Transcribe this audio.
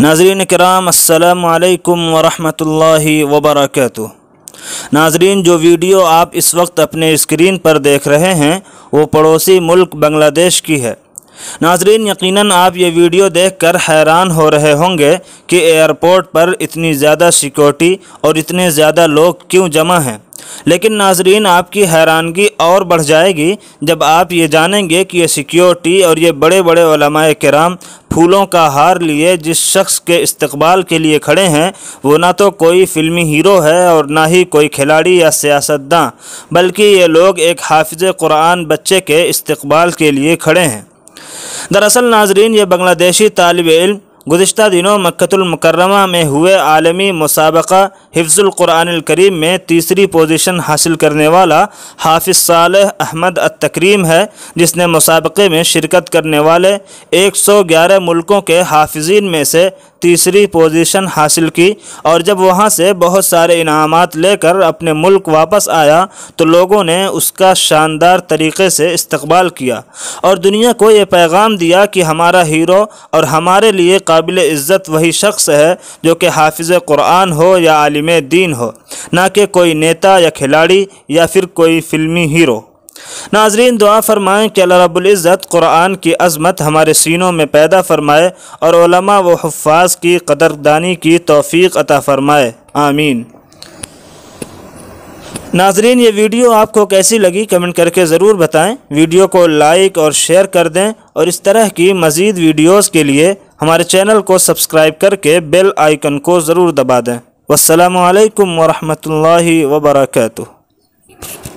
नाजरीन कराम असलकम वरहि वबरक नाजरीन जो वीडियो आप इस वक्त अपने स्क्रीन पर देख रहे हैं वो पड़ोसी मुल्क बांग्लादेश की है नाजरीन यकीनन आप ये वीडियो देखकर हैरान हो रहे होंगे कि एयरपोर्ट पर इतनी ज़्यादा सिक्योरिटी और इतने ज़्यादा लोग क्यों जमा हैं लेकिन नाजरीन आपकी हैरानगी और बढ़ जाएगी जब आप ये जानेंगे कि ये सिक्योरिटी और ये बड़े बड़े कराम फूलों का हार लिए जिस शख्स के इस्तबाल के लिए खड़े हैं वो ना तो कोई फिल्मी हीरो है और ना ही कोई खिलाड़ी या सियासतदान बल्कि ये लोग एक हाफिज़ कुरान बच्चे के इस्तबाल के लिए खड़े हैं दरअसल नाजरीन ये बंग्लादेशी तालब इल्म गुज्त दिनों मक्तुलमकरमा में हुए आलमी मुसाबका हिफ्ज़ुल्कुरान करीम में तीसरी पोजीशन हासिल करने वाला हाफिज साल अहमद तक्रीम है जिसने मुसाबक़े में शिरकत करने वाले 111 मुल्कों के हाफिजीन में से तीसरी पोजीशन हासिल की और जब वहाँ से बहुत सारे इनाम लेकर अपने मुल्क वापस आया तो लोगों ने उसका शानदार तरीके से इस्तबाल किया और दुनिया को ये पैगाम दिया कि हमारा हीरो और हमारे लिए काबिल इज़्ज़त वही शख्स है जो कि हाफिज़ क़ुरान हो या आलिम दीन हो ना कि कोई नेता या खिलाड़ी या फिर कोई फ़िल्मी हीरो नाजरीन दुआ फरमाएँ कि अल्लाह रबुल्ज़त कुरान की अज़मत हमारे सीनों में पैदा फरमाए और ओलमा व हफाज की कदरदानी की तोफ़ी अता फ़रमाए आमीन नाजरीन ये वीडियो आपको कैसी लगी कमेंट करके ज़रूर बताएं वीडियो को लाइक और शेयर कर दें और इस तरह की मज़ीद वीडियोज़ के लिए हमारे चैनल को सब्सक्राइब करके बेल आइकन को ज़रूर दबा दें वालकम वरहमल वर्का